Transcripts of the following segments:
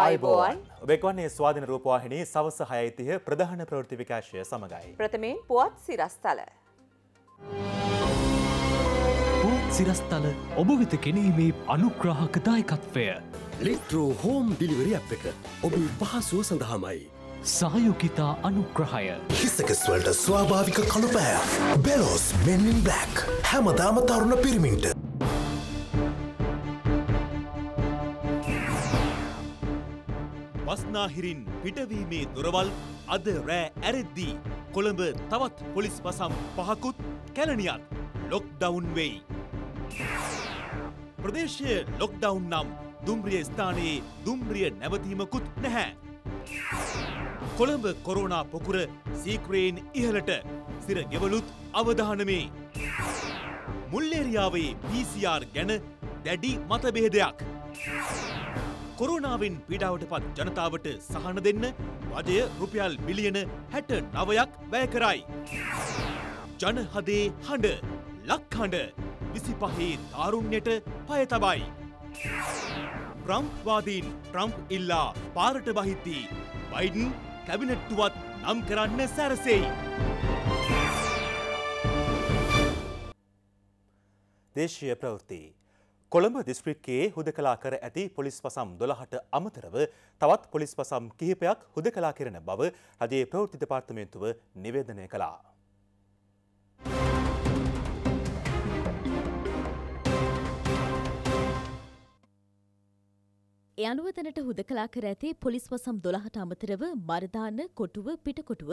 අයිබෝන් වෙගවන්නේ ස්වාධන රූපවාහිනී සවස හයයිතිය ප්‍රධාන ප්‍රවෘති විකාශය සමඟයි. ප්‍රථමයෙන් පුවත් සිරස්ථල. සිරස්ථල ඔබ වෙත කෙනීමේ අනුග්‍රහකදායකත්වය. ලෙක්ට්‍රෝ හෝම් ඩිලිවරි අප් එක ඔබේ පහසුව සඳහාමයි. සහයෝකිතා අනුග්‍රහය. හිසකස්වලට ස්වාභාවික කළුපෑ. බෙලෝස් මෙන්මින් බ්ලක් හැමදාම තරුණ පිරිමින්ට. මස්නාහිරින් පිටවීමේ දොරවල් අද රෑ ඇරෙද්දී කොළඹ තවත් පොලිස් පසම් පහකුත් කැලනියත් ලොක්ඩවුන් වෙයි. ප්‍රදේශය ලොක්ඩවුන් නම් දුම්රිය ස්ථානයේ දුම්රිය නැවතීමකුත් නැහැ. කොළඹ කොරෝනා පොකුර සීක්‍රේන් ඉහලට සිර ගෙවලුත් අවධානමේ. මුල්ලේරියාවේ PCR ගැන දැඩි මතබේදයක්. කොරුණාවෙන් පීඩාවට පත් ජනතාවට සහන දෙන්න වජය රුපියල් බිලියන හැට නවයක් වැය කරයි. ජනහදේ හඬ ලක්හඬ විසි පහේ තාරුණ්‍යයට පය තබයි. ප්‍රම්වාදීන් ට්‍රම්ප් ඉල්ලා පාරට බහිත්ති බයිඩන් කැබිනට්ටුවත් නම් කරන්න සැරසෙයි. දේශය ප්‍රවෘතිී කොළඹ දිස්ත්‍රික්කයේ හුදකලා කර ඇති පොලිස් පසම් දොළහට අමතරව තවත් පොලිස් පසම් කිහිපයක් හුදකලා කරන බව රජයේ ප්‍රවෘත්ති දෙපාර්තමේන්තුව නිවේදනය කළා. ඒ අනුව දැනට හුදකලා කර ඇති පොලිස් වසම් දොළහට අමතරව මරදාන්න කොටුව පිටකොටුව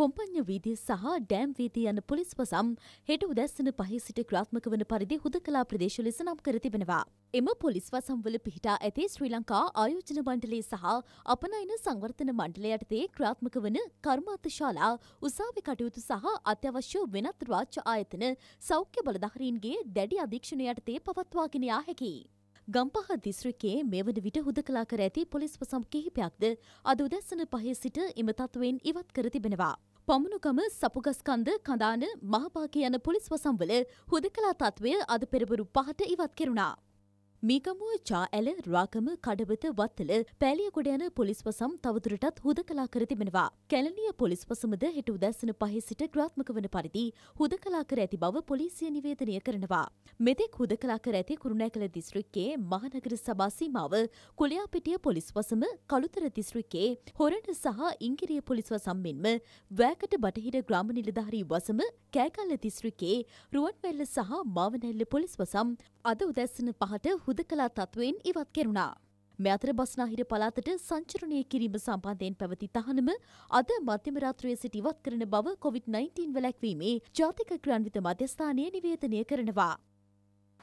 කොම්පඤ්ඤ වීදිය සහ ඩෑම් වීදිය යන පොලිස් වසම් හෙට උදැස්සන පහේ සිට ක්‍රියාත්මක වන පරිදි හුදකලා ප්‍රදේශ ලෙස නම් කර තිබෙනවා. එම පොලිස් වසම්වල පිහිටා ඇති ශ්‍රී ලංකා ආයෝජන මණ්ඩලයේ සහ අපනයින සංවර්ධන මණ්ඩලය යටතේ ක්‍රියාත්මක වන කර්මාන්තශාලා උසාවි කටයුතු සහ අත්‍යවශ්‍ය වෙනත් රාජ්‍ය ආයතන සෞඛ්‍ය බලධාරීන්ගේ දැඩි අධීක්ෂණ යටතේ පවත්වාගෙන යා හැකියි. ගම්පහ දිස්ත්‍රිකයේ මෙවන විට හුදකලා කර ඇති පොලිස් පසම් කිහිපයක්ද අද උදැසන පහේ සිට එම තත්ත්වයෙන් ඉවත් කර තිබෙනවා. පමුණුකම සපුගස්කන්ද කඳාන මහපාක යන පොලිස් වසම්වල හුදකලා තත්ත්වය අද පෙරබරු පහට ඉවත් කෙරුණා. මීගමුව චා ඇල රාකම කඩවත වත්තල පැලියකොඩ යන පොලිස්වසම් තවදුරටත් හුදකලා කර තිබෙනවා. කැලනිය පොලිස්වසමද හෙට උදැසන පහේ සිට ක්‍රාත්මක වන පරිදි හුදකලා කර ඇති බව පොලිසිය නිවේදනය කරනවා. මෙතෙක් හුදකලා කර ඇති කුරුණෑකල දිස්ත්‍රික්කයේ මහනගර සභා සීමාව කුලයාපිටිය පොලිස්වසම කළුතර දිස්ත්‍රික්කයේ හොරණ සහ ඉංගිරිය පොලිස්වසම් මෙන්ම වෑකට බටහිර ග්‍රාම නිලධාරී වසම කෑකල්ල දිස්ත්‍රික්කයේ රුවන්වැල්ල සහ මාවනැල්ල පොලිස්වසම් අද උදැසන පහට හුදකලා තත්ත්වයෙන් ඉවත් කෙරුණා. මෙතර බස්නාහිර පලාතට සංචරණය කිරීම සම්බන්ධයෙන් පැවති තහනම අද මධ්‍යමරාත්‍රයේ සිට ඉවත් කරන බව කොවිD-19 වැළැක්වීමේ ජාතික ක්‍රාන්විත මධ්‍යස්ථානය නිවේදනය කරනවා.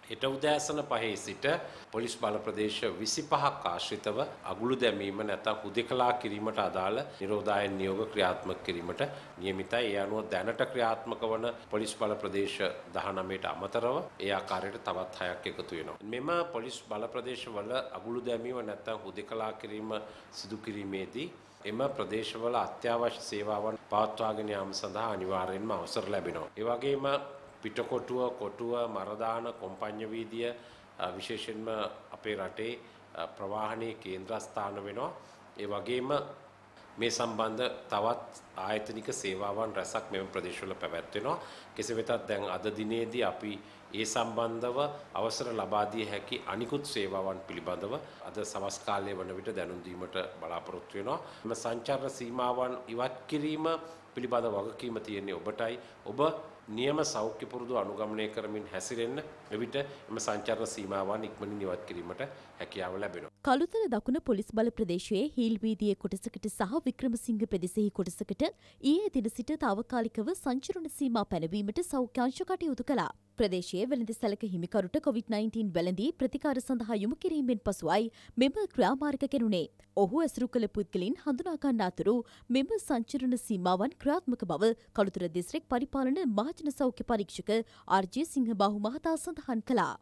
හෙට උදෑසන පහේ සිට පොලිස් බල ප්‍රදේශ 25ක් ආශ්‍රිතව අගුළු දැමීම නැත්නම් හුදෙකලා කිරීමට අදාළ නිරෝධායන නියෝග ක්‍රියාත්මක කිරීමට නියමිතයි. ඒ අනුව දැනට ක්‍රියාත්මක වන පොලිස් බල ප්‍රදේශ 19ට අමතරව ඒ ආකාරයට තවත් 6ක් එකතු වෙනවා. මෙම පොලිස් බල ප්‍රදේශවල අගුළු දැමීම නැත්නම් හුදෙකලා කිරීම සිදු කිරීමේදී එම ප්‍රදේශවල අත්‍යවශ්‍ය සේවාවන් පවත්වාගෙන යාම සඳහා අනිවාර්යයෙන්ම අවසර ලැබෙනවා. ඒ වගේම පිටකොටුව කොටුව මරදාන කොම්පඤ්ඤ වීදිය විශේෂයෙන්ම අපේ රටේ ප්‍රවාහනයේ කේන්ද්‍රස්ථාන වෙනවා ඒ වගේම මේ සම්බන්ධ තවත් ආයතනික සේවාවන් රැසක් මෙම ප්‍රදේශවල පැවැත්වෙනවා කෙසේ වෙතත් දැන් අද දිනේදී අපි ඒ සම්බන්ධව අවසර ලබා දිය හැකි අනිකුත් සේවාවන් පිළිබඳව අද සවස් කාලයේ වන විට දැනුම් දීමට බලාපොරොත්තු වෙනවා මේ සංචාර සීමාවන් ඉවත් කිරීම පිළිබඳ වගකීම තියෙන්නේ ඔබටයි ඔබ නියම සෞඛ්‍ය පුරුදු අනුගමනය කරමින් හැසිරෙන්න එවිට එම සංචාරණ සීමාවන් ඉක්මනින් ඉවත් කිරීමට හැකියාව ලැබෙනවා. කළුතර දකුණ පොලිස් බල ප්‍රදේශයේ හීල් වීදියේ කොටසකට සහ වික්‍රමසිංහ ප්‍රදේශෙහි කොටසකට ඊයේ දින සිට තාවකාලිකව සංචරණ සීමා පැනවීමට සෞඛ්‍යාංශ කටයුතු කළා. ප්‍රදේශයේ වෙළඳසැලක හිමිකරුට කොවිD-19 වැළඳී ප්‍රතිකාර සඳහා යොමු කිරීමෙන් පසුවයි මෙම ක්‍රියාමාර්ග කෙරුණේ. ඔහු ඇසුරු කළ පුද්ගලින් හඳුනාගන්න අතුරු මෙම සංචරණ සීමාවන් ක්‍රාත්මක බව කළුතර දිස්ත්‍රික් පරිපාලන මාජන සෞඛ්‍ය පරීක්ෂක ආර්.ජේ. සිංහබාහු මහතා සඳහන් කළා.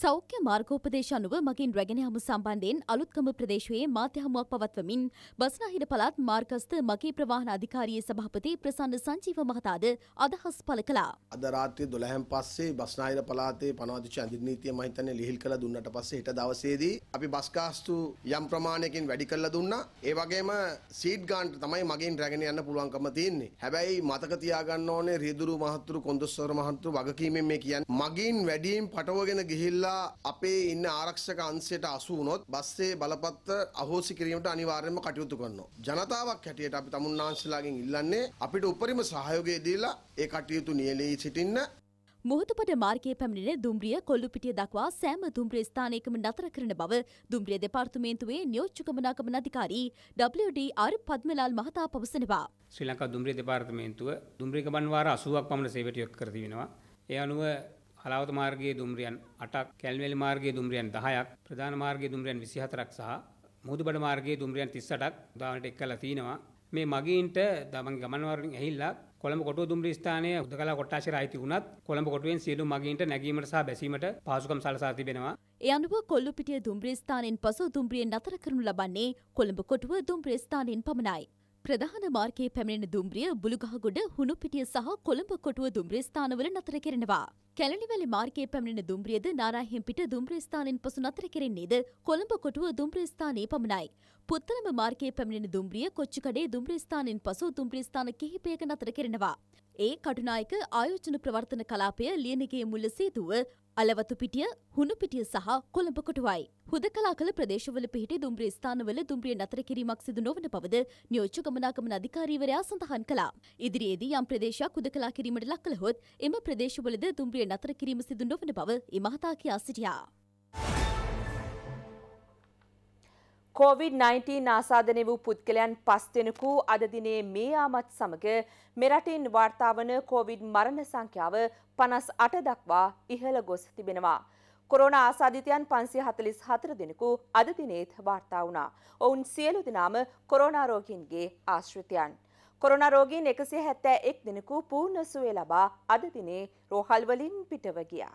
සෞඛ්‍ය මාර්ගෝපදේශ අනුව මගින් රැගෙන යාම සම්බන්ධයෙන් අලුත්ගම ප්‍රදේශයේ මාධ්‍ය හමුවක් පවත්වමින් බස්නාහිර පළාත් මාර්ගස්ථ මගේ ප්‍රවාහන අධිකාරියේ සභාපති ප්‍රසන්න සංජීව මහතාද අදහස් පළ කළා. අද රාත්‍රිය 12න් පස්සේ බස්නාහිර පළාතේ පනවතිච්ච අඳින් නීතිය මම හිතන්නේ ලිහිල් කරලා දුන්නට පස්සේ හෙට දවසේදී අපි බස් ගාස්තු යම් ප්‍රමාණයකින් වැඩි කරලා දුන්නා. ඒ වගේම සීට් ගාන්ට තමයි මගින් රැගෙන යන්න පුළුවන්කම තියෙන්නේ. හැබැයි මතක තියාගන්න ඕනේ රියදුරු මහතුරු කොන්දොස්වර මහතුරු වගකීමෙන් මේ කියන්නේ මගින් වැඩියෙන් පටවගෙන ගිහිල්ලා ගිහිල්ලා අපේ ඉන්න ආරක්ෂක අංශයට අසු වුණොත් බස්සේ බලපත්‍ර අහෝසි කිරීමට අනිවාර්යයෙන්ම කටයුතු කරනවා. ජනතාවක් හැටියට අපි තමුන්නාංශලාගෙන් ඉල්ලන්නේ අපිට උපරිම සහයෝගය දීලා ඒ කටයුතු නියැලී සිටින්න. මුහුදුපොට මාර්ගයේ පැමිණෙන දුම්රිය කොල්ලුපිටිය දක්වා සෑම දුම්රිය ස්ථානයකම නතර කරන බව දුම්රිය දෙපාර්තමේන්තුවේ නියෝජ්‍ය ගමනාගමන අධිකාරී WD.R. පද්මලාල් මහතා පවසනවා. ශ්‍රී ලංකා දුම්රිය දෙපාර්තමේන්තුව දුම්රිය ගමන් වාර 80ක් පමණ සේවයට යොත් කර තිබෙනවා. ඒ අනුව හලාවත මාර්ගයේ දුම්රියන් 8ක්, කැල්මෙලි මාර්ගයේ දුම්රියන් 10ක්, ප්‍රධාන මාර්ගයේ දුම්රියන් 24ක් සහ මුහුදුබඩ මාර්ගයේ දුම්රියන් 38ක් උදාහරණයට එක් කරලා තිනවා. මේ මගීන්ට තමන් ගමන් වරින් ඇහිලා කොළඹ කොටුව දුම්රිය ස්ථානයේ උදකලා කොට්ටාශයට අයිති වුණත් කොළඹ කොටුවෙන් සියලු මගීන්ට නැගීමට සහ බැසීමට පහසුකම් සලසා තිබෙනවා. ඒ අනුව කොල්ලුපිටිය දුම්රිය ස්ථානයෙන් පසු දුම්රිය නතර කරනු ලබන්නේ කොළඹ කොටුව දුම්රිය ස්ථානයෙන් පමණයි. ප්‍රධාන මාර්ගයේ පැමිණෙන දුම්රිය බුළුගහගොඩ හුණුපිටිය සහ කොළඹ කොටුව දුම්රිය ස්ථානවල නතර කරනවා. කැලණිවැලි මාර්ගයේ පැමිණෙන දුම්රියද නාරාහෙම්පිට දුම්රිය ස්ථානයෙන් පසු නතර කෙරෙන්නේද කොළඹ කොටුව දුම්රිය ස්ථානයේ පමණයි. පුත්තලම මාර්ගයේ පැමිණෙන දුම්රිය කොච්චිකඩේ දුම්රිය ස්ථානයෙන් පසු දුම්රිය ස්ථාන කිහිපයක නතර කෙරෙනවා. ඒ කටුනායක ආයෝජන ප්‍රවර්තන කලාපය ලියනගේ මුල්ල සේතුව අලවතු පිටිය හුණු පිටිය සහ කොළඹ කොටුවයි. හුද කලා කළ ප්‍රදේශවල පිහිටි දුම්රිය ස්ථානවල දුම්රිය නතර කිරීමක් සිදු නොවන බවද නියෝච්ච ගමනාගමන අධිකාරීවරයා සඳහන් කළා. ඉදිරියේදී යම් ප්‍රදේශයක් හුද කලා කිරීමට ලක් කළහොත් එම ප්‍රදේශවලද දුම්රිය නතර කිරීම සිදු නොවන බව එමහතා කියා සිටියා. කොවිD-19 ආසාදනය වූ පුද්ගලයන් පස්දෙනකු අද දිනේ මේ ආමත් සමග මෙරටින් වාර්තාවන කොවිඩ් මරණ සංඛ්‍යාව පනස් අට දක්වා ඉහළ ගොස් තිබෙනවා. කොරෝණ ආසාධිතයන් පන්සිය හතලිස් හතර දෙනෙකු අද දිනේත් වාර්තා වුණා. ඔවුන් සියලු දෙනාම කොරෝනාරෝගීන්ගේ ආශ්‍රිතයන්. කොරෝනාරෝගීන් එකසිය හැත්තෑ එක් දෙනෙකු පූර්ණ සුවේ ලබා අද දිනේ රෝහල්වලින් පිටව ගියා.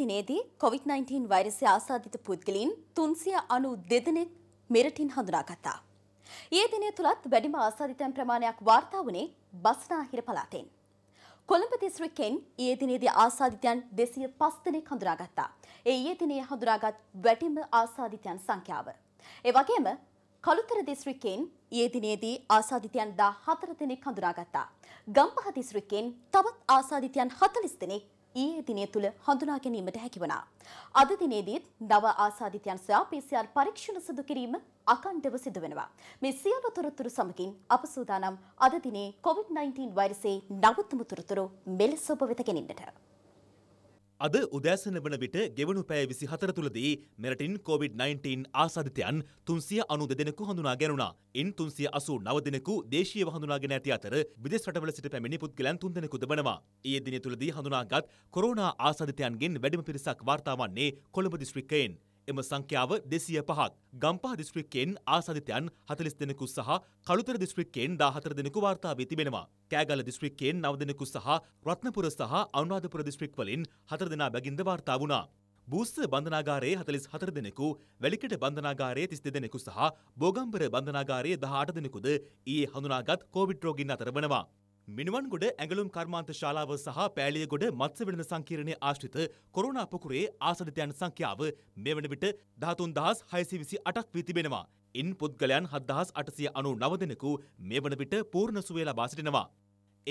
දිනේදී කොවිD-19 වෛරසය ආසාදිත පුද්ගලයින් 392 දෙනෙක් මෙරටින් හඳුනාගත්තා. ඊයේ දිනය තුලත් වැඩිම ආසාදිතයන් ප්‍රමාණයක් වාර්තා වුණේ බස්නාහිර පළාතෙන්. කොළඹ දිස්ත්‍රික්කෙන් ඊයේ දිනේදී ආසාදිතයන් 205 දෙනෙක් හඳුනාගත්තා. ඒ ඊයේ දිනේ හඳුනාගත් වැඩිම ආසාදිතයන් සංඛ්‍යාව. ඒ වගේම කළුතර දිස්ත්‍රික්කෙන් ඊයේ දිනේදී ආසාදිතයන් 14 දෙනෙක් හඳුනාගත්තා. ගම්පහ දිස්ත්‍රික්කෙන් තවත් ආසාදිතයන් 40 දෙනෙක් ඊයේ දිනය තුළ හඳුනා ගැනීමට හැකිවනා. අද දිනේදීත් නව ආසාධිතයන් සොයා PCR පරීක්ෂණ සිදු කිරීම අකණ්ඩව සිදු වෙනවා. මේ සියලු තොරතුරු සමගින් අප සූදානම් අද දිනේ COVID-19 වෛරසයේ නවතම තොරතුරු මෙලෙස ඔබ වෙත ගෙනින්නට. අද උදෑසන වන විට ගෙවනු පැය විසි හතර තුළදී මෙරටින් COොVID-19 ආසාධිතයන් තුන්සිය අනු දෙනෙකු හඳුනා ගැනුණා. ඉන් තුන්සිය අසු නවදෙනෙකු දේශීය හඳුනාගෙන ඇති අතර විදෙස් රටවල සිට පැමිණි පුද්ගලයන් තුන් දෙනෙකුද වනවා. ඒ දින තුළදී හඳුනාගත් කොරෝනා ආසාධිතයන්ගෙන් වැඩිම පිරිසක් වාර්තා වන්නේ කොළඹ දිස්ත්‍රික්කයෙන්. එම සංඛ්‍යාව දෙසිය පහක්. ගම්පහ දිස්ත්‍රික්කයෙන් ආසාධිතයන් හතලිස් දෙනෙකු සහ කළුතර දිස්ත්‍රික්කයෙන් දාහතර දෙනෙකු වාර්තා වී තිබෙනවා. කෑගල දිස්ත්‍රික්කයෙන් නව දෙනෙකු සහ රත්නපුර සහ අනුරාධපුර දිස්ත්‍රික් වලින් හතර දෙනා බැගින්ද වාර්තා වුණා. බූස්ස බන්ධනාගාරයේ හතලිස් හතර දෙනෙකු වැලිකට බන්ධනාගාරයේ තිස් දෙදෙනෙකු සහ බෝගම්බර බන්ධනාගාරයේ දහ අට දෙනෙකුද ඊයේ හඳුනාගත් කෝවිඩ් රෝගීන් අතර වනවා. මිනුවන්ගොඩ ඇඟලුම් කර්මාන්ත ශාලාව සහ පෑලියගොඩ මත්ස වෙළඳ සංකීර්ණයේ ආශ්‍රිත කොරෝනා පොකුරේ ආසනිතයන් සංඛ්‍යාව මෙවන විට 13628ක් වී තිබෙනවා. ඉන් පුද්ගලයන් 7899 දෙනෙකු මෙවන විට පූර්ණ සුවය ලබා සිටිනවා.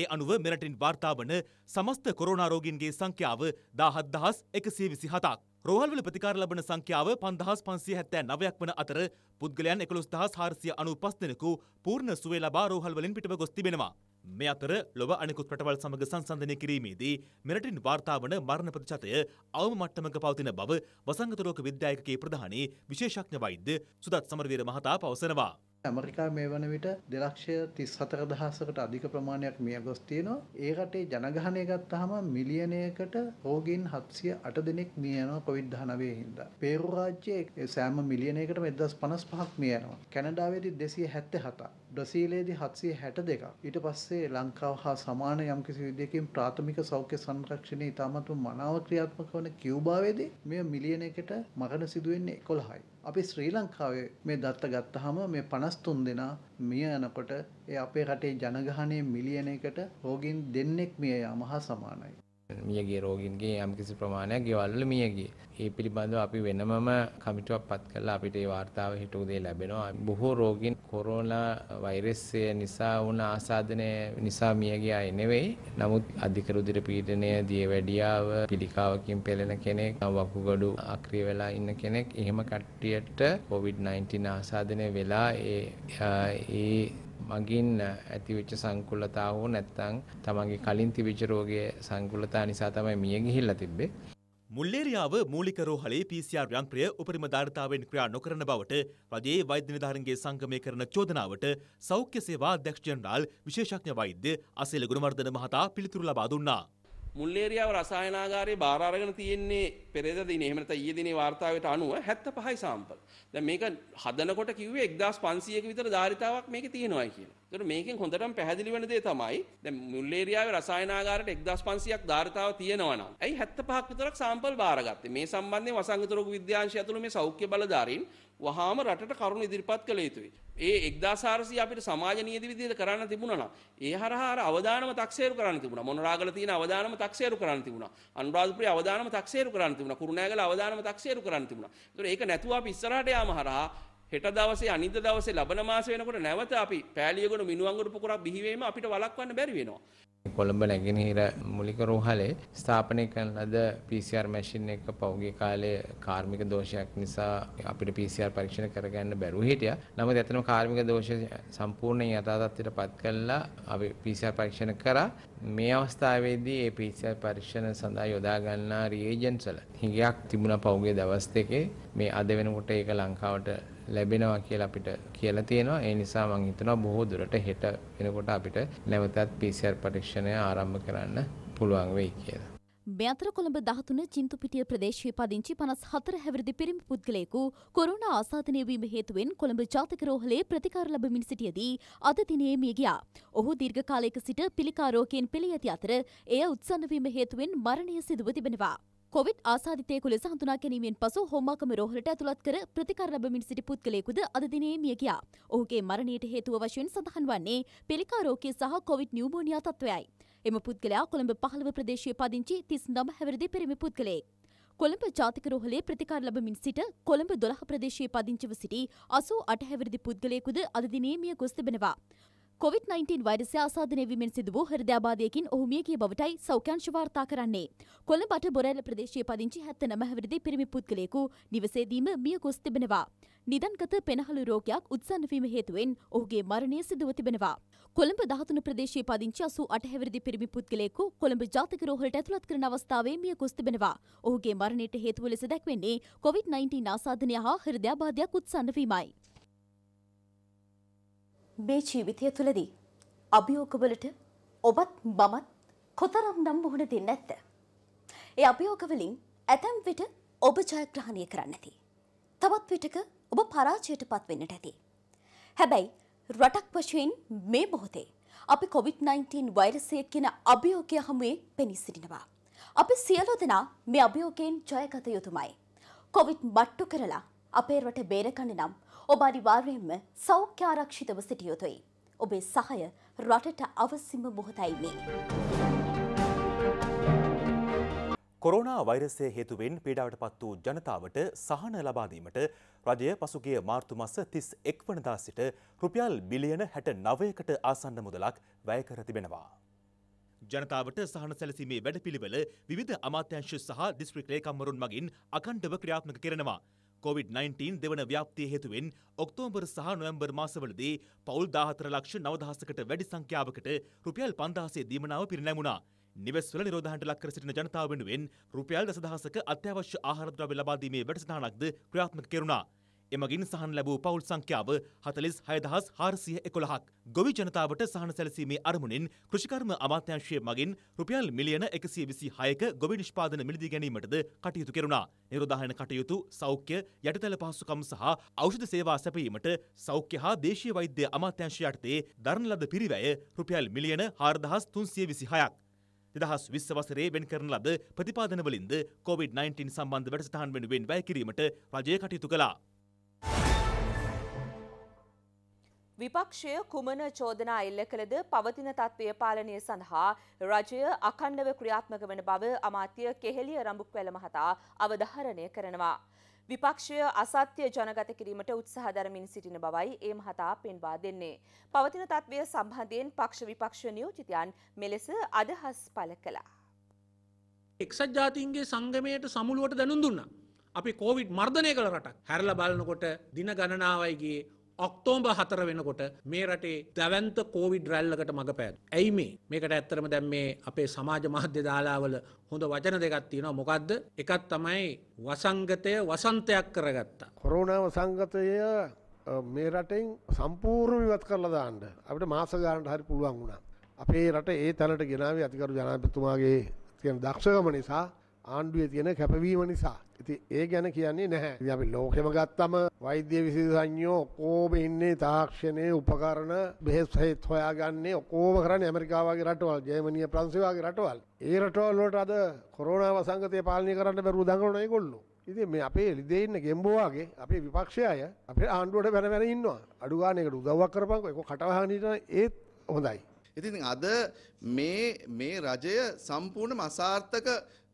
ඒ අනුව මෙරටින් වාර්තා වන සමස්ත කොරෝනා රෝගීන්ගේ සංඛ්‍යාව 17127ක්. රෝහල්වල ප්‍රතිකාර ලබන සංඛ්‍යාව 5579ක් වන අතර පුද්ගලයන් 11495 දෙනෙකු පූර්ණ සුවය ලබා රෝහල්වලින් පිටව ගොස් තිබෙනවා. මේ අතර ලොව අනෙකුත් රටවල් සමග සංසන්ධනය කිරීමේදී මෙරටින් වාර්තාාවන මරණ ප්‍රතිශතය අවම මට්ටමක පවතින බව වසංගතරෝක විද්‍යායකගේ ප්‍රධානී විශේෂඥ වෛද්‍ය සුදත් සමරවීර මහතා පවසනවා. ඇමරිකා මේ වන විට දෙලක්ෂය තිස් හතර දහසකට අධික ප්‍රමාණයක් මිය ගොස් තියෙනවා. ඒ රටේ ජනගහනය ගත්තහම මිලියනයකට රෝගීන් හත්සිය අට දෙනෙක් මිය යනවා කොවිඩ් 19 හින්දා. පේරු රාජ්‍යයේ සෑම මිලියනයකට 1055ක් මිය යනවා. කැනඩාවේදී 277ක්. බ්‍රසීලයේදී 762ක් ඊට පස්සේ ලංකාව හා සමාන යම් කිසි විදියකින් ප්‍රාථමික සෞඛ්‍ය සංරක්ෂණය ඉතාමත් මනාව ක්‍රියාත්මක වන කියුබාවේදී මෙය මිලියන එකට මරණ සිදු වෙන්නේ 11යි. අපි ශ්‍රී ලංකාවේ මේ දත්ත ගත්තාම මේ 53 දෙනා මිය යනකොට ඒ අපේ රටේ ජනගහනයේ මිලියන එකට රෝගීන් දෙන්නෙක් මිය යාම හා සමානයි. මියගේ රෝගීන්ගේ යම්කිසි ප්‍රමාණයක් ගෙවල්වල මිය ගියේ. ඒ පිළිබඳව අපි වෙනමම කමිටුවක් පත් කරලා අපිට ඒ වார்த்தාව හිටු දේ ලැබෙනවා. බොහෝ රෝගීන් කොරෝනා වෛරසය නිසා වුණ ආසාදනය නිසා මිය ගියා නෙවෙයි. නමුත් අධික රුධිර පීඩනය, දියවැඩියාව, පිළිකාවකින් පෙළෙන කෙනෙක්, වකුගඩු අක්‍රිය වෙලා ඉන්න කෙනෙක්, එහෙම කට්ටියට COVID-19 ආසාදනය වෙලා ඒ ඒ මගින් ඇතිවෙච්ච සංකුලතාව හෝ නැත්තම් තමන්ගේ කලින් තිබිච්ච රෝගයේ සංකුලතා නිසා තමයි මිය ගිහිල්ලා තිබ්බේ. මුල්ලේරියාව මූලික රෝහලේ PCR යන්ත්‍රය උපරිම ධාරිතාවෙන් ක්‍රියා නොකරන බවට රජයේ වෛද්‍ය නිලධාරීන්ගේ සංගමය කරන චෝදනාවට සෞඛ්‍ය සේවා අධ්‍යක්ෂ ජනරාල් විශේෂඥ වෛද්‍ය අසේල ගුණවර්ධන මහතා පිළිතුරු ලබා දුන්නා. මුල්ලේරියාව රසායනාගාරයේ බාර අරගෙන තියෙන්නේ පෙරේද දිනේ එහෙම නැත්නම් ඊයේ දිනේ වார்த்தාවට අනුව 75යි සාම්පල්. දැන් මේක හදනකොට කිව්වේ 1500ක විතර ධාරිතාවක් මේකේ තියෙනවායි කියලා. ඒතකොට මේකෙන් හොඳටම පැහැදිලි වෙන දේ තමයි දැන් මුල්ලේරියාවේ රසායනාගාරයට 1500ක් ධාරිතාව තියෙනවා නම් ඇයි 75ක් විතරක් සාම්පල් බාරගත්තේ? මේ සම්බන්ධයෙන් වසංගත රෝග විද්‍යාංශය ඇතුළු මේ සෞඛ්‍ය බලධාරීන් වහාම රටට කරුණ ඉදිරිපත් කළ යුතුයි. ඒ 1400 අපිට සමාජ නියති විදිහට කරන්න තිබුණා නම් ඒ හරහා අර අවදානම taxeeru කරන්න තිබුණා. මොනරාගල තියෙන අවදානම taxeeru කරන්න තිබුණා. අනුරාධපුරයේ අවදානම taxeeru කරන්න තිබුණා. කුරුණෑගල අවදානම taxeeru කරන්න තිබුණා. ඒතර ඒක නැතුව අපි ඉස්සරහට යාම හරහා හෙට දවසේ අනිද්දා දවසේ ලබන මාස වෙනකොට නැවත අපි පෑලියගොඩ මිනුවන්ගොඩ පුකුරක් බිහි වීම අපිට වළක්වන්න බැරි වෙනවා. කොළඹ නැගෙනහිර මුලික රෝහලේ ස්ථාපනය කරන ලද PCR මැෂින් එක පෞගේ කාලේ කාර්මික දෝෂයක් නිසා අපිට PCR පරීක්ෂණ කරගන්න බැරුව හිටියා. නමුත් ඇත්තම කාර්මික දෝෂය සම්පූර්ණයෙන් යථාර්ථයට පත් කළා අපි PCR පරීක්ෂණ කරා. මේ අවස්ථාවේදී ඒ PCR පරීක්ෂණ සඳහා යොදා ගන්නා රීජන්ට්ස් වල හිඟයක් තිබුණා පෞගේ දවස් දෙකේ. මේ අද වෙනකොට ඒක ලංකාවට ලැබෙනවා කියලා අපිට කියලා තියෙනවා. ඒ නිසා මම හිතනවා බොහෝ දුරට හෙට වෙනකොට අපිට නැවතත් PCR පරීක්ෂණය ආරම්භ කරන්න පුළුවන් වෙයි කියලා. මෙතර කොළඹ දහතුන චින්තුපිටිය ප්‍රදේශයේ පදිංචි පනස් හතර හැවිරිදි පිරිමි පුද්ගලයෙකු කොරුණ ආසාධනය වීම හේතුවෙන් කොළඹ ජාතික රෝහලේ ප්‍රතිකාර ලැබමින් සිටියදී අද දිනේ මිය ගියා. ඔහු දීර්ඝ කාලයක සිට පිළිකා රෝගයෙන් පෙළී ඇති අතර එය උත්සන්න වීම හේතුවෙන් මරණය සිදුව තිබෙනවා. කොවිඩ් ආසාධිතයකු ලෙස හඳුනා ගැනීමෙන් පසු හොම්මාකම රෝහලට ඇතුළත් කර ප්‍රතිකාර ලැබමින් සිටි පුද්ගලයෙකුද අද දිනේ මිය ගියා. ඔහුගේ මරණයට හේතුව වශයෙන් සඳහන් වන්නේ පෙලිකා රෝගය සහ කොවිඩ් නියුමෝනියා තත්ත්වයයි. එම පුද්ගලයා කොළඹ පහළව ප්‍රදේශයේ පදිංචි 39 හැවිරිදි පිරිමි පුද්ගලයෙක්. කොළඹ ජාතික රෝහලේ ප්‍රතිකාර ලැබමින් සිට කොළඹ 12 ප්‍රදේශයේ පදිංචිව සිටි 88 හැවිරිදි පුද්ගලයෙකුද අද දිනේ මිය ගොස් තිබෙනවා. කොවිD-19 වෛරසය ආසාදනය වීමෙන් සිදු වූ හෘදයාබාධයකින් ඔහු මිය ගිය බවටයි සෞඛ්‍යංශ වාර්තා කරන්නේ. කොළඹට බොරැල්ල ප්‍රදේශයේ පදිංචි 79 හැවිරිදි පිරිමි පුද්ගලයෙකු නිවසේදීම මිය ගොස් තිබෙනවා. නිදන්ගත පෙනහළු රෝගයක් උත්සන්න වීම හේතුවෙන් ඔහුගේ මරණය සිදුව තිබෙනවා. කොළඹ 13 ප්‍රදේශයේ පදිංචි 88 හැවිරිදි පිරිමි පුද්ගලයෙකු කොළඹ ජාතික රෝහලට ඇතුළත් කරන අවස්ථාවේ මිය ගොස් තිබෙනවා. ඔහුගේ මරණයට හේතුව ලෙස දැක්වෙන්නේ කොවිD-19 ආසාදනය හා හෘදයාබාධයක් උත්සන්න වීමයි. මේ ජීවිතය තුළදී අභියෝගවලට ඔබත් මමත් කොතරම් නම් මුහුණ දෙන්නේ නැද්ද? ඒ අභියෝගවලින් ඇතැම් විට ඔබ ජයග්‍රහණය කරන්න ඇති. තවත් විටක ඔබ පරාජයට පත් වෙන්නට ඇති. හැබැයි රටක් වශයෙන් මේ මොහොතේ අපි COVID-19 වෛරසය කියන අභියෝගය හමුවේ පෙනී සිටිනවා. අපි සියලු දෙනා මේ අභියෝගයෙන් ජයගත යුතුමයි. කොවිඩ් මට්ටු කරලා අපේ රට බේරගන්න නම් ඔබ අනිවාර්යයෙන්ම සෞඛ්‍යාරක්ෂිතව සිටියයුතුයි. ඔබේ සහය රටට අවසිම බොහොතයි මේ. කොරෝනා වෛරසය හේතුවෙන් පීඩාවට පත් වූ ජනතාවට සහන ලබාදීමට රජය පසුගේ මාර්තු මස තිස් එක්වනදා සිට රුපියල් බිලියන හැට නවයකට ආසන්න මුදලක් වැයකර තිබෙනවා. ජනතාවට සහන සැලසීමේ වැඩපිළිවෙල විධ අමාත්‍යංශ සහ දිස්ත්‍රික් ලේකම්වරුන් මගින් අකණ්ඩව ක්‍රියාත්මක කරනවා. කොවිD-19 දෙවන ව්‍යාප්තිය හේතුවෙන් ඔක්තෝබර් සහ නොවැම්බර් මාසවලදී පවුල් 14 ලක්ෂ 9000කට වැඩි සංඛ්‍යාවකට රුපියල් 5000 දීමනාව පිරිනැමුණා. නිවෙස්වල නිරෝධාන්ට ලක්කර සිටින ජනතාව වෙනුවෙන් රුපියල් දසදහසක අත්‍යවශ්‍ය ආහාර ද්‍රව්‍ය ලබා දීමේ වැඩසටහනක්ද ක්‍රියාත්මක කෙරුණා. එමගින් සහන් ලැබූ පවුල් සංඛ්‍යාව හතලිස් හයදහස් හාරසිය එකොළහක්. ගොවි ජනතාවට සහන සැලසීමේ අරමුණින් කෘෂිකර්ම අමාත්‍යංශය මගින් රුපියල් මිලියන එකසිය විසි හයක ගොවි නිෂ්පාදන මිලදී ගැනීමටද කටයුතු කෙරුණා. නිරෝධායන කටයුතු සෞඛ්‍ය යටතල පහසුකම් සහ ඖෂධ සේවා සැපීමට සෞඛ්‍ය හා දේශීය වෛද්‍ය අමාත්‍යංශය යටතේ දරන ලද පිරිවැය රුපියල් මිලියන හාරදහස් තුන්සිය විසි හයක්. දෙදහස් විස්ස වසරේ වෙන් කරන ලද ප්‍රතිපාදනවලින්ද COVID-19 සම්බන්ධ වැඩසටහන් වෙනුවෙන් වැය කිරීමට රජය කටයුතු කළා. විපක්ෂය කුමන චෝදනා එල්ල කළද පවතින තත්ත්වය පාලනය සඳහා රජය අකණ්ඩව ක්‍රියාත්මක වන බව අමාත්‍ය කෙහෙලිය රඹුක් වැල මහතා අවධාරණය කරනවා. විපක්ෂය අසත්‍ය ජනගත කිරීමට උත්සාහදරමින් සිටින බවයි ඒ මහතා පෙන්වා දෙන්නේ. පවතින තත්ත්වය සම්බන්ධයෙන් පක්ෂ විපක්ෂ නියෝජිතයන් මෙලෙස අදහස් පළ කළා. එක්සත් ජාතින්ගේ සංගමයට සමුළුවට දැනුම් දුන්නා. අපි කෝවිඩ් මර්ධනය කළ රටක් හැරල බලනකොට දින ගණනාවයිගේ ඔක්තෝම්බ හතර වෙනකොට මේ රටේ දැවන්ත කෝවිඩ් රැල්ලකට මඟ පැත්. ඇයි මේ මේකට ඇත්තරම දැම් මේ අපේ සමාජ මහද්‍ය දාලාවල හොඳ වචන දෙගත්තිනවා මොකක්ද එකත් තමයි වසංගතය වසන්තයක් කරගත්තා. කොරෝණාව සංගතය මේ රටෙන් සම්පූර්ණ විවත් කරලා දාන්න අපිට මාස ගානට හරි පුළුවන් වුණා. අපේ රට ඒ තැනට ගෙනාවේ අතිකරු ජනාධිපතිතුමාගේ තියෙන දක්ෂකම නිසා ආණ්ඩුවේ තියෙන කැපවීම නිසා. ඉතින් ඒ ගැන කියන්නේ නැහැ. ඉතින් අපි ලෝකෙම ගත්තම වෛද්‍ය විශේෂඥයෝ ඔක්කොම ඉන්නේ තාක්ෂණයේ උපකරණ බෙහෙත් සහිත හොයාගන්නේ ඔක්කොම කරන්නේ ඇමරිකාව වගේ රටවල්, ජර්මනිය, ප්‍රංශය වගේ රටවල්. ඒ රටවල් වලට අද කොරෝනා වසංගතය පාලනය කරන්න බැරුව දඟලන ඒගොල්ලෝ. ඉතින් මේ අපේ එළිදේ ඉන්න ගෙම්බෝ වගේ අපේ විපක්ෂය අය අපේ ආණ්ඩුවට බැන බැන ඉන්නවා. අඩු ගානකට උදව්වක් කරපන්කෝ. ඒක කටවහගෙන ඉන්න ඒත් හොඳයි. ඉතින් අද මේ මේ රජය සම්පූර්ණම අසාර්ථක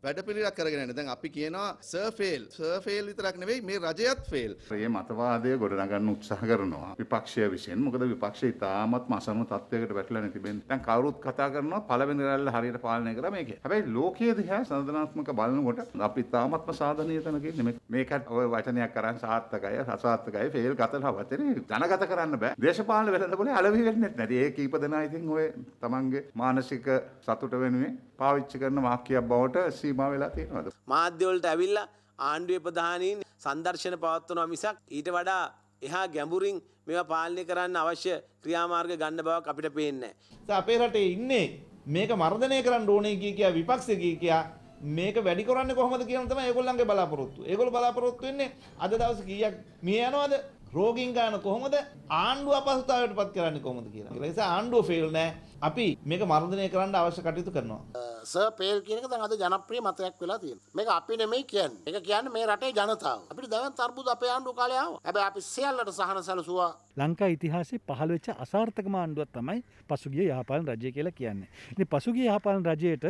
වැඩපිළිවෙලක් කරගෙන යන්නේ. දැන් අපි කියනවා සර් ෆේල්. සර් ෆේල් විතරක් නෙවෙයි මේ රජයත් ෆේල්. මේ මතවාදය ගොඩනගන්න උත්සාහ කරනවා විපක්ෂය විසින්. මොකද විපක්ෂය ඉතාමත්ම අසම තත්වයකට වැටලා නැති බෙන්. දැන් කවුරුත් කතා කරනවා පළවෙනි රැල්ල හරියට පාලනය කරා මේක. හැබැයි ලෝකයේ දිහා සංදනාත්මක බලනකොට අපි ඉතාමත්ම සාධනීය තැනක ඉන්නේ. මේකට ඔය වචනයක් කරන් සාර්ථකයි, අසාර්ථකයි, ෆේල් කතලා වචනේ ජනගත කරන්න බෑ. දේශපාලන වෙලඳපොලේ අලවි වෙන්නේ නැති. ඒ කීප දෙනා ඉතින් ඔය තමන්ගේ මානසික සතුට වෙනුවෙන් පාවිච්චි කරන වාක්‍යයක් බවට සීමා වෙලා තියෙනවද. මාධ්‍යවලට ඇවිල්ලා ආණ්ඩුවේ ප්‍රධානීන් සංදර්ශන පවත්වනවා මිසක් ඊට වඩා එහා ගැඹුරින් මේවා පාලනය කරන්න අවශ්‍ය ක්‍රියාමාර්ග ගන්න බවක් අපිට පේන්නේ නැහැ. අපේ රටේ ඉන්නේ මේක මර්ධනය කරන්න ඕනේ කිය කියා විපක්ෂය කිය කියා මේක වැඩි කරන්නේ කොහොමද කියන තමයි ඒගොල්ලන්ගේ බලාපොරොත්තු. ඒගොල්ලෝ බලාපොරොත්තු වෙන්නේ අද දවසේ කීයක් මිය යනවද? රෝගීන් ගන්න කොහොමද? ආණ්ඩුව අපහසුතාවයට පත් කරන්නේ කොහොමද කියලා. ඒ නිසා ආණ්ඩුව ෆේල් නැහැ. අපි මේක මර්ධනය කරන්න අවශ්‍ය කටයුතු කරනවා. සර් පේල් කියන එක දැන් අද ජනප්‍රිය මතයක් වෙලා තියෙනවා. මේක අපි නෙමෙයි කියන්නේ. මේක කියන්නේ මේ රටේ ජනතාව. අපිට දැන් තරබුද අපේ ආණ්ඩුව කාලේ ආවා. හැබැයි අපි සියල්ලට සහන සැලසුවා. ලංකා ඉතිහාසයේ පහළ වෙච්ච අසාර්ථකම ආණ්ඩුවක් තමයි පසුගිය යහපාලන රජය කියලා කියන්නේ. ඉතින් පසුගිය යහපාලන රජයට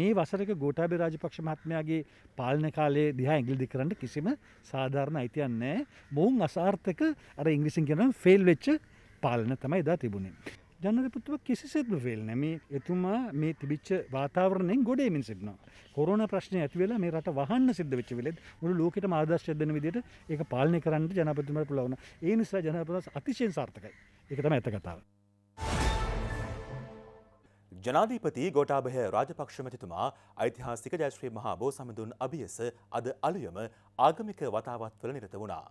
මේ වසරක ගෝඨාභය රාජපක්ෂ මහත්මයාගේ පාලන කාලයේ දිහා ඉංග්‍රීසි කරන්න කිසිම සාධාරණ අයිතියක් නැහැ. මොවුන් අසාර්ථක අර ඉංග්‍රීසියෙන් කියනවා ෆේල් වෙච්ච පාලන තමයි එදා තිබුණේ. ජනරපුතුව කිසිසෙත්ම වෙල්න මේ එතුමා මේ තිබිච්ච වාතාවරණයෙන් ගොඩේමින් සිටිනවා කොරන ප්‍රශ්නය ඇතිවෙලා මේ රට වහන්න සිද්ධ වෙච්ච වෙලෙත් මුළු ලෝකෙට ආදර්ශයදන විදිට ඒක පාලනය කරන්න ජනපතිතුමට පුලවන ඒ නිසා ජනපදස් අතිශයෙන් සාර්ථකයි ඒක තමයි ඇත කතාව. ජනාධීපති ගෝටාභය රාජපක්ෂමතිතුමා ඓතිහාසික ජයශ්‍රී මහා බෝ සමඳුන් අභියස අද අලුයම ආගමික වතාවත් වල නිරත වුණා.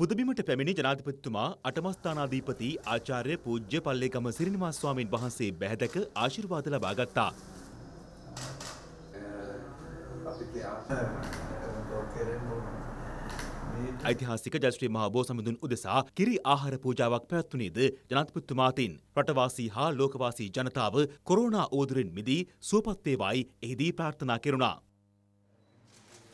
පුදබිමට පැමිණි ජනාධිපතිතුමා අටමස්ථානාධීපති ආචාර්ය පූජ්‍ය පල්ලේගම සිරිනිවාස් ස්වාමීන් වහන්සේ බැහැදක ආශිර්වාද ලබා ගත්තා. ඓතිහාසික ජයශ්‍රී මහා බෝසමිඳුන් උදෙසා කිරි ආහාර පූජාවක් පැවැත්වුණේද ජනාධිපතිතුමා අතින්. රටවාසී හා ලෝකවාසී ජනතාව කොරෝනා ඕදුරෙන් මිදී සුවපත් වේවායි එහිදී ප්‍රාර්ථනා කෙරුණා.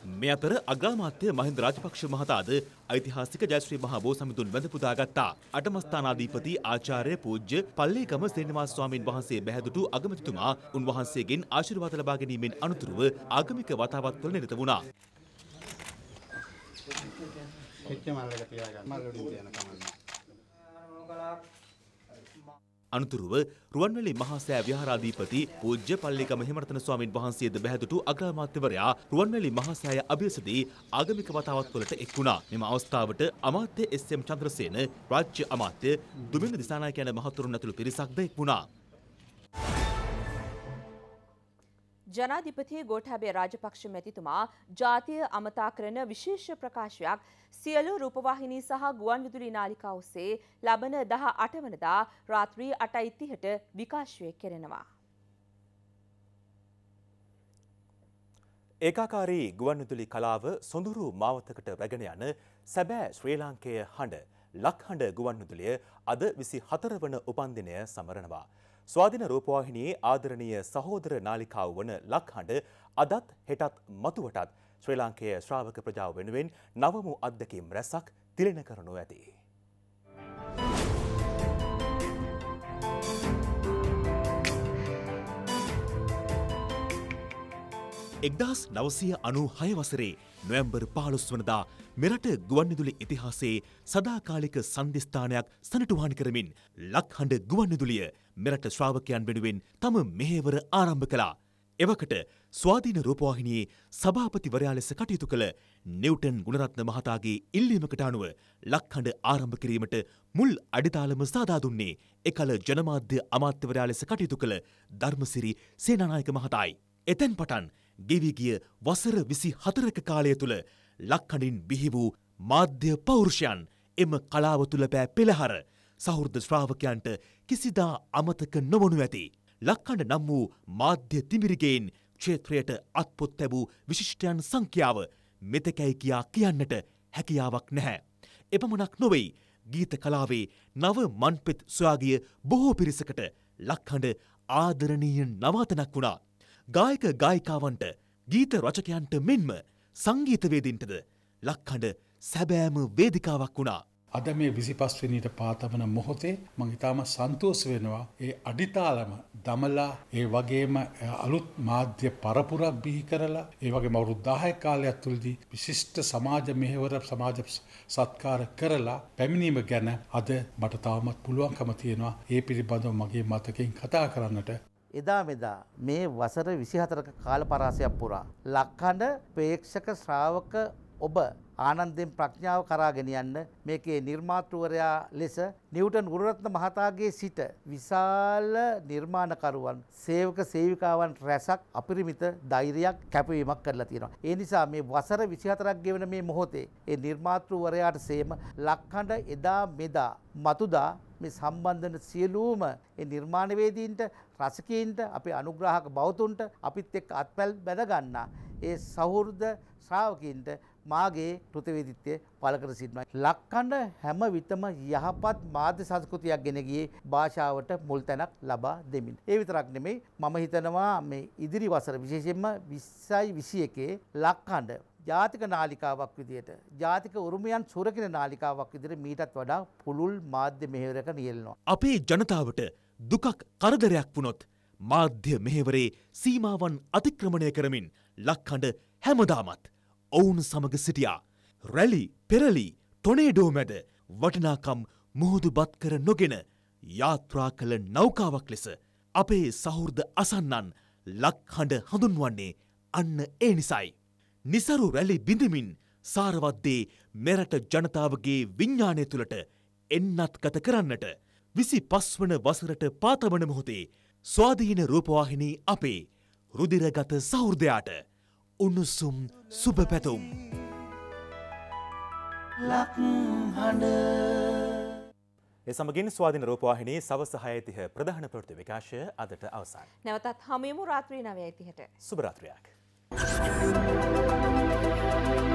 මේ අතර අග්‍රාමාත්‍ය මහින්ද රාජපක්ෂ මහතාද ඓතිහාසික ජයශ්‍රී මහා බෝසමිඳුන් වැඳ පුදා ගත්තා. අටමස්ථානාධිපති ආචාර්ය පූජ්‍ය පල්ලේගම සේනවාස ස්වාමින් වහන්සේ බැහැදුටු අගමැතිතුමා උන්වහන්සේගෙන් ආශිර්වාද ලබා ගැනීමෙන් අනතුරුව ආගමික වතාවත්වල නිරත වුණා. එච්ච මල්ලක තියාගන්න. මල්ලු දින කමන්න. අනතුරුව රුවන්වැලි මහා සෑ විහාරාධිපති පූජ්‍ය පල්ලිකම හිමරතන ස්වාමින් වහන්සේද බැහැදුටු අග්‍රාමාත්‍යවරයා රුවන්වැලි මහා සෑය අභියසදී ආගමික වතාවත් වලට එක් වුණා. මෙම අවස්ථාවට අමාත්‍ය එස්.එම්. චන්ද්‍රසේන, රාජ්‍ය අමාත්‍ය දුමින්ද දිසානායක යන මහතුරුන් ඇතුළු පිරිසක්ද එක් වුණා. ජනාධිපති ගෝඨාභය රාජපක්ෂ මැතිතුමා ජාතිය අමතා කරන විශේෂ ප්‍රකාශයක් සියලු රූපවාහිනී සහ ගුවන් විදුලි නාලිකා ඔස්සේ ලබන 18 වනදා රාත්‍රී 8:30ට විකාශය කෙරෙනවා. ඒකාකාරී ගුවන්විදුලි කලාව සොඳුරු මාවතකට රැගෙන යන සැබෑ ශ්‍රී ලාංකේය හඬ ලක්හඬ ගුවන්විදුලිය අද 24 වන උපන්දිනය සමරනවා. ස්වාධින රූපවාහිනයේ ආදරණීය සහෝදර නාලිකාව වන ලක්හඬ අදත් හෙටත් මතුවටත් ශ්‍රී ලාංකේය ශ්‍රාවක ප්‍රජාව වෙනුවෙන් නවමු අත්දැකීම් රැසක් තිලෙන කරනු ඇති. එක්දහස් නවසය අනු හයවසරේ නොවැම්බර් පාලොස් වනදා මෙරට ගුවන්නිදුලි ඉතිහාසේ සදාකාලික සන්ධස්ථානයක් සනටුවාන කරමින් ලක්හඬ ගුවන්නිදුලිය මෙරට ශ්‍රාවකයන් වෙනුවෙන් තම මෙහෙවර ආරම්භ කළා. එවකට ස්වාධීන රූපවාහිනියේ සභාපතිවරයා ලෙස කටයුතු කළ නිව්ටන් ගුණරත්න මහතාගේ ඉල්ලීමකට අනුව ලක්හඬ ආරම්භ කිරීමට මුල් අඩිතාලම සාදා දුන්නේ එකල ජනමාධ්‍ය අමාත්‍යවරයා ලෙස කටයුතු කළ ධර්මසිරි සේනානායක මහතායි. එතැන් පටන් ගෙවී ගිය වසර විසි හතරක කාලය තුළ ලක්හඬින් බිහි වූ මාධ්‍ය පෞරුෂයන් එම කලාව තුළ පෑ පෙළහර සෞෘද්ධ ශ්‍රාවකයන්ට කිසිදා අමතක නොවනු ඇති. ලක්කඩ නම් වූ මාධ්‍ය තිමිරිගෙන් ක්ෂේත්‍රයට අත්පොත් තැබූ විශිෂ්ටයන් සංඛ්‍යාව මෙතකැයි කියා කියන්නට හැකියාවක් නැහැ. එපමනක් නොවෙයි ගීත කලාවේ නව මන්පෙත් සොයාගිය බොහෝ පිරිසකට ලක්හඬ ආදරණීය නවාතනක් වුණා. ගායක ගායිකාවන්ට ගීත රචකයන්ට මෙන්ම සංගීතවේදින්ටද ලක්හඬ සැබෑම වේදිකාවක් වුණා. අද මේ 25 වෙනිට පාතමන මොහොතේ මම ඊටාම සන්තෝෂ වෙනවා ඒ අඩිතාලම දමලා ඒ වගේම අලුත් මාධ්‍ය පරපුරක් බිහි කරලා ඒ වගේම අවුරුදු 10ක කාලයක් තුලදී විශිෂ්ට සමාජ මෙහෙවර සමාජ සත්කාර කරලා පැමිණීම ගැන අද මට තවමත් පුළුවන්කම තියෙනවා ඒ පිළිබඳව මගේ මතකයෙන් කතා කරන්නට එදා මෙදා මේ වසර 24ක කාල පරාසයක් පුරා ලක්හඬ ප්‍රේක්ෂක ශ්‍රාවක ඔබ ආනන්දෙන් ප්‍රඥාව කරා ගෙනියන්න මේකේ නිර්මාතෘවරයා ලෙස නිව්ටන් ගුණරත්න මහතාගේ සිට විශාල නිර්මාණකරුවන් සේවක සේවිකාවන් රැසක් අපරිමිත ධෛර්යයක් කැපවීමක් කරලා තියෙනවා. ඒ නිසා මේ වසර 24ක් ගෙවෙන මේ මොහොතේ ඒ නිර්මාතෘවරයාට සේම ලක්හඬ එදා මෙදා මතුදා මේ සම්බන්ධන සියලුම ඒ නිර්මාණවේදීන්ට රසිකයින්ට අපේ අනුග්‍රාහක බෞතුන්ට අපිත් එක්ක අත්පැල් බැඳ ගන්නා ඒ සහෘද ශ්‍රාවකීන්ට මාගේ පෘථිවිදිත්‍ය පල කර සිටිනවා. ලක්කන්න හැම විටම යහපත් මාධ්‍ය සංස්කෘතියක් ගෙන ගියේ භාෂාවට මුල් තැනක් ලබා දෙමින්. ඒ විතරක් නෙමෙයි මම හිතනවා මේ ඉදිරි වසර විශේෂයෙන්ම 20යි 21 ලක්කන්න ජාතික නාලිකාවක් විදියට ජාතික උරුමයන් සුරකින නාලිකාවක් විදිහට මීටත් වඩා පුළුල් මාධ්‍ය මෙහෙවරක නියැලෙනවා. අපේ ජනතාවට දුකක් කරදරයක් වුණොත් මාධ්‍ය මෙහෙවරේ සීමාවන් අතික්‍රමණය කරමින් ලක්කඩ හැමදාමත් ඔවුන් සමග සිටියා. රැලි පෙරලි ටොනේඩෝ මැද වටිනාකම් මුහුදු බත් කර නොගෙන යාත්‍රා කළ නෞකාවක් ලෙස අපේ සහෘද අසන්නන් ලක්හඬ හඳුන්වන්නේ අන්න ඒ නිසයි. නිසරු රැලි බිඳමින් සාරවත්දේ මෙරට ජනතාවගේ විඤ්ඥානය තුළට එන්නත්ගත කරන්නට විසි පස්වන වසරට පාතවන මොහොතේ ස්වාධීන රූපවාහිනී අපේ රුදිරගත සෞෘදයාට උණුසුම් සුභපැතුම්. ලක්හඩ සමගින් ස්වාධන රෝපවාහිනයේ සවසහයතිහ ප්‍රධාන ප්‍රෘති විකාශය අදට අවසන්. නැවතත් හමයමු රාත්‍රී නවයතිහට සුභරාත්‍රයක්. Thank you.